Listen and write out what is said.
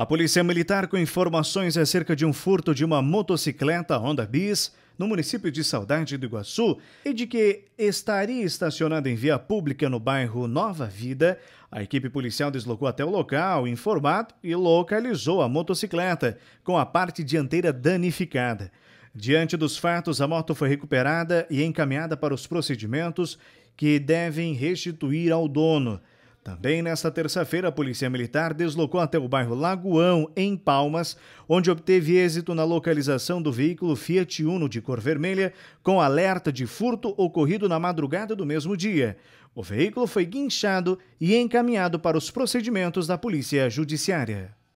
A Polícia Militar, com informações acerca de um furto de uma motocicleta Honda Bis no município de Saudade do Iguaçu e de que estaria estacionada em via pública no bairro Nova Vida, a equipe policial deslocou até o local informado e localizou a motocicleta, com a parte dianteira danificada. Diante dos fatos, a moto foi recuperada e encaminhada para os procedimentos que devem restituir ao dono. Também nesta terça-feira, a Polícia Militar deslocou até o bairro Lagoão, em Palmas, onde obteve êxito na localização do veículo Fiat Uno de cor vermelha, com alerta de furto ocorrido na madrugada do mesmo dia. O veículo foi guinchado e encaminhado para os procedimentos da Polícia Judiciária.